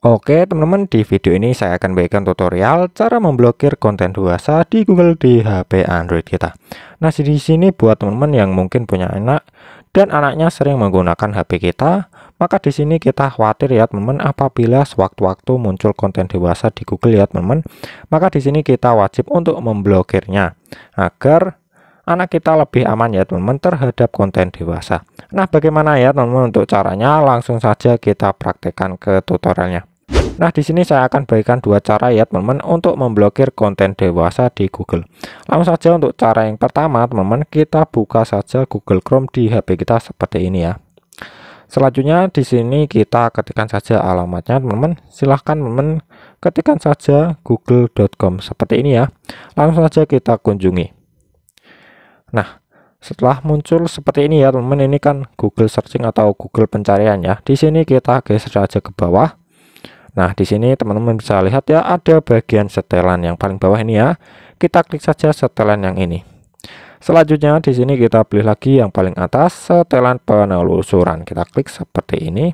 Oke teman-teman di video ini saya akan bagikan tutorial cara memblokir konten dewasa di Google di HP Android kita. Nah di sini buat teman-teman yang mungkin punya anak dan anaknya sering menggunakan HP kita, maka di sini kita khawatir ya teman-teman apabila sewaktu-waktu muncul konten dewasa di Google ya teman-teman, maka di sini kita wajib untuk memblokirnya agar anak kita lebih aman ya teman-teman terhadap konten dewasa. Nah bagaimana ya teman-teman untuk caranya langsung saja kita praktekkan ke tutorialnya. Nah, di sini saya akan berikan dua cara ya, teman-teman, untuk memblokir konten dewasa di Google. Langsung saja untuk cara yang pertama, teman-teman, kita buka saja Google Chrome di HP kita seperti ini ya. Selanjutnya di sini kita ketikkan saja alamatnya, teman-teman. Silahkan teman-teman ketikkan saja google.com seperti ini ya. Langsung saja kita kunjungi. Nah, setelah muncul seperti ini ya, teman-teman, ini kan Google searching atau Google pencarian ya. Di sini kita geser saja ke bawah. Nah, di sini teman-teman bisa lihat ya ada bagian setelan yang paling bawah ini ya. Kita klik saja setelan yang ini. Selanjutnya di sini kita pilih lagi yang paling atas setelan penelusuran. Kita klik seperti ini.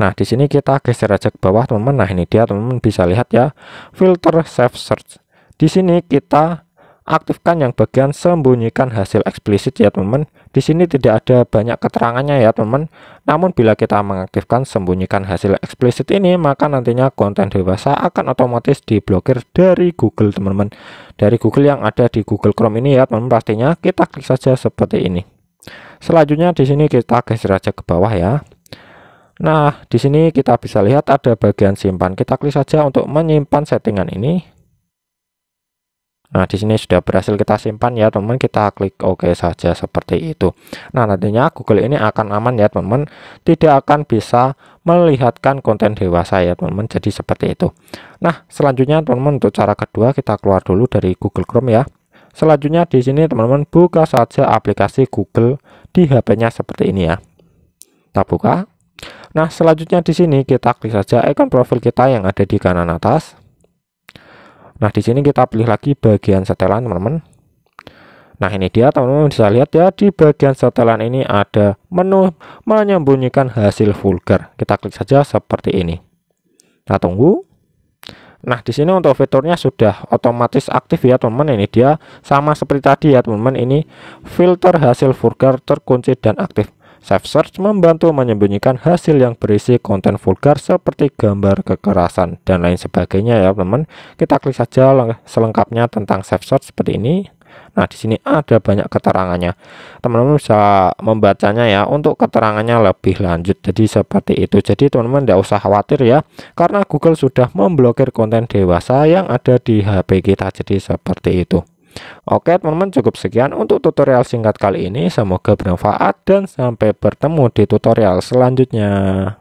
Nah, di sini kita geser aja ke bawah, teman-teman. Nah, ini dia teman-teman bisa lihat ya, filter save search. Di sini kita aktifkan yang bagian sembunyikan hasil eksplisit ya teman-teman. Di sini tidak ada banyak keterangannya ya teman-teman. Namun bila kita mengaktifkan sembunyikan hasil eksplisit ini, maka nantinya konten dewasa akan otomatis diblokir dari Google teman-teman. Dari Google yang ada di Google Chrome ini ya teman-teman pastinya kita klik saja seperti ini. Selanjutnya di sini kita geser aja ke bawah ya. Nah, di sini kita bisa lihat ada bagian simpan. Kita klik saja untuk menyimpan settingan ini. Nah, di sini sudah berhasil kita simpan ya, teman. teman Kita klik OK saja seperti itu. Nah, nantinya Google ini akan aman ya, teman. teman Tidak akan bisa melihatkan konten dewasa ya, teman. teman Jadi seperti itu. Nah, selanjutnya teman untuk cara kedua kita keluar dulu dari Google Chrome ya. Selanjutnya di sini teman-teman buka saja aplikasi Google di HP-nya seperti ini ya. Kita buka. Nah, selanjutnya di sini kita klik saja ikon profil kita yang ada di kanan atas. Nah, di sini kita pilih lagi bagian setelan, teman-teman. Nah, ini dia teman-teman bisa lihat ya di bagian setelan ini ada menu menyembunyikan hasil vulgar. Kita klik saja seperti ini. Nah, tunggu. Nah, di sini untuk fiturnya sudah otomatis aktif ya, teman-teman. Ini dia sama seperti tadi ya, teman-teman. Ini filter hasil vulgar terkunci dan aktif. Safe Search membantu menyembunyikan hasil yang berisi konten vulgar seperti gambar kekerasan dan lain sebagainya ya teman. Kita klik saja selengkapnya tentang Safe Search seperti ini. Nah, di sini ada banyak keterangannya. Teman-teman bisa membacanya ya untuk keterangannya lebih lanjut. Jadi seperti itu. Jadi teman-teman tidak usah khawatir ya karena Google sudah memblokir konten dewasa yang ada di HP kita. Jadi seperti itu. Oke teman-teman cukup sekian untuk tutorial singkat kali ini. Semoga bermanfaat dan sampai bertemu di tutorial selanjutnya.